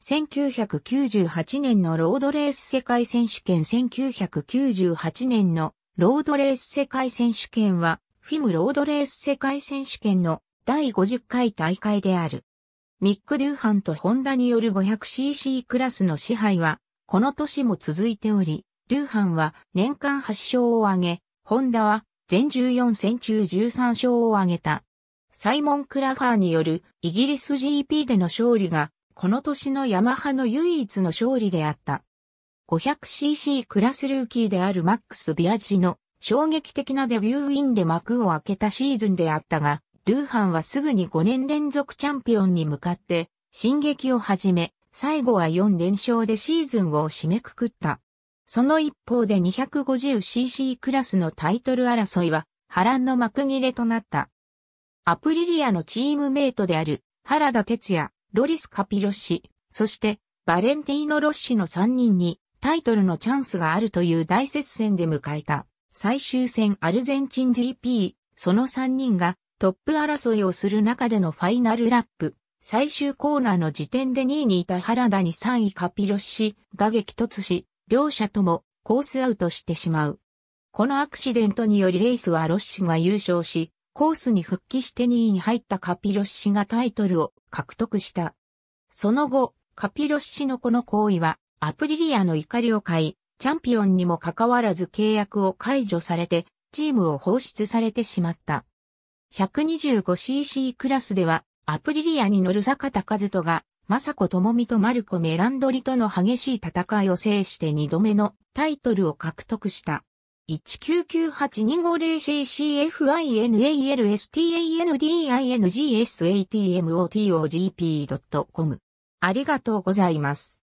1998年のロードレース世界選手権1998年のロードレース世界選手権は、フィムロードレース世界選手権の第50回大会である。ミック・デューハンとホンダによる 500cc クラスの支配は、この年も続いており、デューハンは年間8勝を挙げ、ホンダは全14戦中13勝を挙げた。サイモン・クラファーによるイギリス GP での勝利がこの年のヤマハの唯一の勝利であった。500cc クラスルーキーであるマックス・ビアジの衝撃的なデビューインで幕を開けたシーズンであったが、ルーハンはすぐに5年連続チャンピオンに向かって、進撃を始め、最後は4連勝でシーズンを締めくくった。その一方で 250cc クラスのタイトル争いは波乱の幕切れとなった。アプリリアのチームメイトである原田哲也、ロリス・カピロッシ、そしてバレンティーノ・ロッシの3人にタイトルのチャンスがあるという大接戦で迎えた最終戦アルゼンチン GP、その3人がトップ争いをする中でのファイナルラップ、最終コーナーの時点で2位にいた原田に3位カピロッシが激突し、両者ともコースアウトしてしまう。このアクシデントによりレースはロッシが優勝し、コースに復帰して2位に入ったカピロシ氏がタイトルを獲得した。その後、カピロシ氏のこの行為は、アプリリアの怒りを買い、チャンピオンにもかかわらず契約を解除されて、チームを放出されてしまった。125cc クラスでは、アプリリアに乗る坂田和人が、雅子智美とマルコ・メランドリとの激しい戦いを制して2度目のタイトルを獲得した。1998-250ccfinalstandingingsatmotogp.com。ありがとうございます。